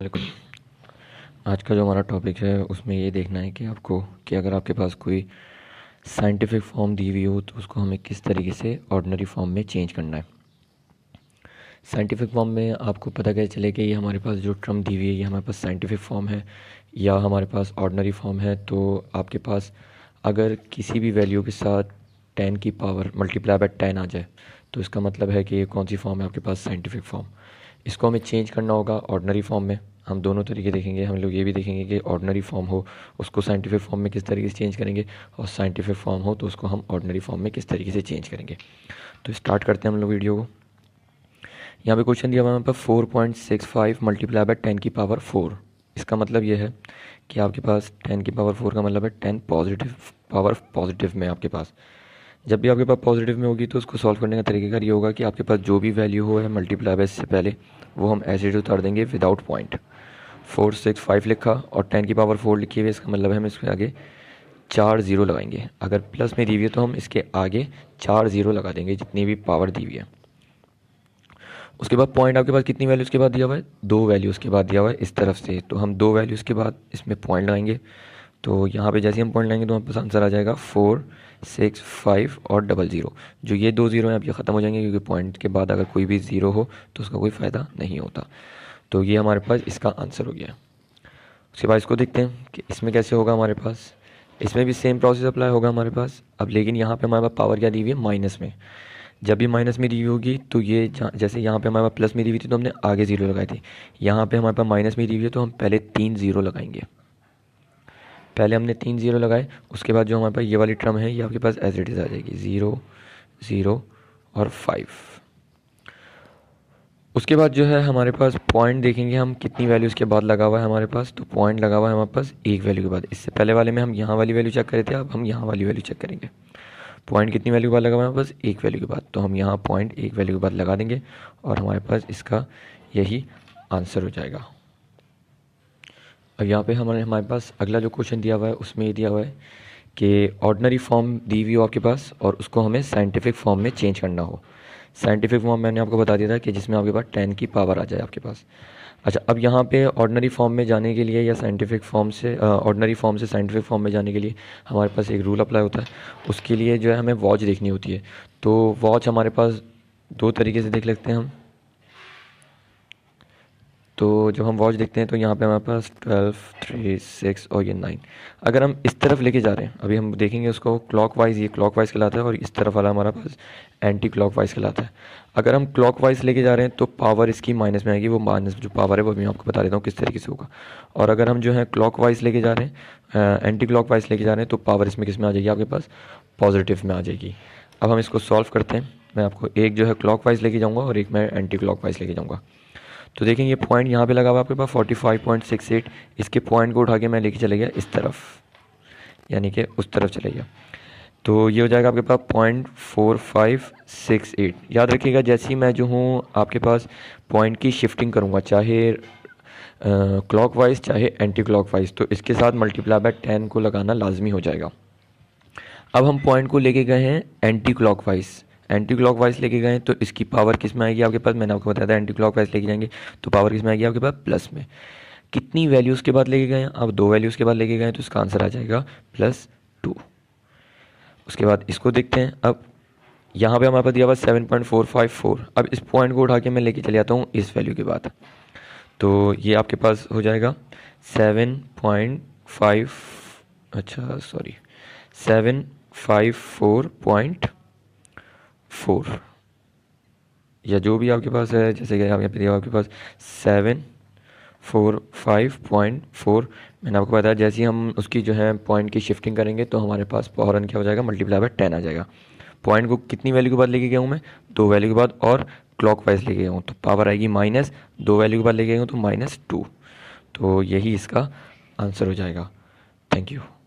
बिल्कुल आज का जो हमारा टॉपिक है उसमें ये देखना है कि आपको कि अगर आपके पास कोई साइंटिफिक फॉर्म दी हुई हो तो उसको हमें किस तरीके से ऑर्डनरी फॉर्म में चेंज करना है साइंटिफिक फॉर्म में आपको पता कैसे चले कि ये हमारे पास जो ट्रम दी हुई है ये हमारे पास साइंटिफिक फॉर्म है या हमारे पास ऑर्डनरी फॉर्म है तो आपके पास अगर किसी भी वैल्यू के साथ टेन की पावर मल्टीप्लाई बाय टेन आ जाए तो इसका मतलब है कि ये कौन सी फॉर्म है आपके पास साइंटिफिक फॉर्म इसको हमें चेंज करना होगा ऑर्डनरी फॉर्म में हम दोनों तरीके देखेंगे हम लोग ये भी देखेंगे कि ऑर्डनरी फॉर्म हो उसको साइंटिफिक फॉर्म में किस तरीके से चेंज करेंगे और साइंटिफिक फॉर्म हो तो उसको हम ऑर्डनरी फॉर्म में किस तरीके से चेंज करेंगे तो स्टार्ट करते हैं हम लोग वीडियो को यहाँ पे क्वेश्चन दिया हुआ हमारे पास four point six five multiply by ten की पावर फोर इसका मतलब ये है कि आपके पास टेन की पावर फोर का मतलब है टेन पॉजिटिव पावर पॉजिटिव में आपके पास जब भी आपके पास पॉजिटिव में होगी तो उसको सॉल्व करने का तरीकेकार ये होगा कि आपके पास जो भी वैल्यू हो है मल्टीप्लाई बाय इससे पहले वो हम ऐसे उतार देंगे without point four six five लिखा और टेन की पावर फोर लिखी हुई इसका मतलब है हम इसके आगे चार ज़ीरो लगाएंगे अगर प्लस में दी हुई है तो हम इसके आगे चार ज़ीरो लगा देंगे जितनी भी पावर दी हुई है उसके बाद पॉइंट आपके पास कितनी वैल्यू उसके बाद दिया हुआ है दो वैल्यू उसके बाद दिया हुआ है इस तरफ से तो हम दो वैल्यू उसके बाद इसमें पॉइंट लगाएंगे तो यहाँ पे जैसे हम पॉइंट लाएंगे तो हमारे पास आंसर आ जाएगा फोर सिक्स फाइव और डबल ज़ीरो जो ये दो ज़ीरो हैं आप ये ख़त्म हो जाएंगे क्योंकि पॉइंट के बाद अगर कोई भी ज़ीरो हो तो उसका कोई फ़ायदा नहीं होता तो ये हमारे पास इसका आंसर हो गया उसके बाद इसको देखते हैं कि इसमें कैसे होगा हमारे पास इसमें भी सेम प्रोसेस अप्लाई होगा हमारे पास अब लेकिन यहाँ पर हमारे पास पावर क्या दी हुई है माइनस में जब भी माइनस में दी होगी तो ये जैसे यहाँ पे हमारे पास प्लस में दी हुई थी तो हमने आगे ज़ीरो लगाई थी यहाँ पे हमारे पास माइनस में दी हुई है तो हम पहले तीन ज़ीरो लगाएंगे पहले हमने तीन ज़ीरो लगाए उसके बाद जो हमारे पास ये वाली ट्रम है ये आपके पास एज इट इज़ आ जाएगी ज़ीरो ज़ीरो और फाइव उसके बाद जो है हमारे पास पॉइंट देखेंगे हम कितनी वैल्यू उसके बाद लगा हुआ है हमारे पास तो पॉइंट लगा हुआ है हमारे पास एक वैल्यू के बाद इससे पहले वाले में हम यहाँ वाली वैल्यू चेक करे थे अब हम यहाँ वाली वैल्यू चेक करेंगे पॉइंट कितनी वैल्यू के बाद लगा हुआ है हमारे पास एक वैल्यू के बाद तो हम यहाँ पॉइंट एक वैल्यू के बाद लगा देंगे और हमारे पास इसका यही आंसर हो जाएगा अब यहाँ पे हमारे हमारे पास अगला जो क्वेश्चन दिया हुआ है उसमें ये दिया हुआ है कि ऑर्डनरी फॉर्म दी हुई हो आपके पास और उसको हमें साइंटिफिक फॉर्म में चेंज करना हो साइंटिफिक फॉर्म मैंने आपको बता दिया था कि जिसमें आपके पास टेन की पावर आ जाए आपके पास अच्छा अब यहाँ पे ऑर्डनरी फॉर्म में जाने के लिए या साइंटिफिक फॉर्म से ऑर्डनरी फॉर्म से साइंटिफिक फॉर्म में जाने के लिए हमारे पास एक रूल अप्लाई होता है उसके लिए जो है हमें वॉच देखनी होती है तो वॉच हमारे पास दो तरीके से देख लेते हैं हम तो जब हम वॉच देखते हैं तो यहाँ पे हमारे पास ट्वेल्व थ्री सिक्स और ये नाइन अगर हम इस तरफ लेके जा रहे हैं अभी हम देखेंगे उसको क्लॉक वाइज ये क्लॉक वाइज कहलाता है और इस तरफ वाला हमारा पास एंटी क्लॉक वाइज कहलाता है अगर हम क्लॉक वाइज लेके जा रहे हैं तो पावर इसकी माइनस में आएगी वो माइनस जो पावर है वो मैं आपको बता देता हूँ किस तरीके से होगा और अगर हम जो है क्लॉक वाइज लेके जा रहे हैं एंटी क्लॉक वाइज लेके जा रहे हैं तो पावर इसमें किस में आ जाएगी आपके पास पॉजिटिव में आ जाएगी अब हम इसको सॉल्व करते हैं मैं आपको एक जो है क्लॉक वाइज लेके जाऊँगा और एक मैं एंटी क्लॉक वाइज लेके जाऊँगा तो देखें ये पॉइंट यहाँ पे लगा हुआ आपके पास forty five point six eight इसके पॉइंट को उठा के मैं लेके चले गया इस तरफ यानी कि उस तरफ चले गया तो ये हो जाएगा आपके पास point four five six eight याद रखिएगा जैसे ही मैं जो हूँ आपके पास पॉइंट की शिफ्टिंग करूँगा चाहे क्लॉक वाइज चाहे एंटी क्लॉक वाइज तो इसके साथ मल्टीप्लाई बाय टेन को लगाना लाजमी हो जाएगा अब हम पॉइंट को लेके गए हैं anticlockwise anticlockwise लेके गए तो इसकी पावर किस में आएगी आपके पास मैंने आपको बताया था एंटी क्लॉक वाइज लेके जाएंगे तो पावर किस में आएगी आपके पास प्लस में कितनी वैल्यूज़ के बाद लेके गए आप दो वैल्यूज़ के बाद लेके गए तो इसका आंसर आ जाएगा प्लस टू उसके बाद इसको देखते हैं अब यहाँ पे हमारे पास दिया हुआ seven point four five four अब इस पॉइंट को उठा के मैं लेके चले जाता हूँ इस वैल्यू के बाद तो ये आपके पास हो जाएगा सेवन पॉइंट फाइव अच्छा sorry seven five four point four या जो भी आपके पास है जैसे कि आप यहाँ पे आपके पास seven four five point four मैंने आपको बताया जैसे ही हम उसकी जो है पॉइंट की शिफ्टिंग करेंगे तो हमारे पास फ़ौरन क्या हो जाएगा मल्टीप्लाई बाय टेन आ जाएगा पॉइंट को कितनी वैल्यू के बाद लेके गया हूँ मैं दो वैल्यू के बाद और क्लॉक वाइज लेके गया हूँ तो पावर आएगी माइनस दो वैल्यू के बाद लेके गया हूँ तो माइनस टू तो यही इसका आंसर हो जाएगा थैंक यू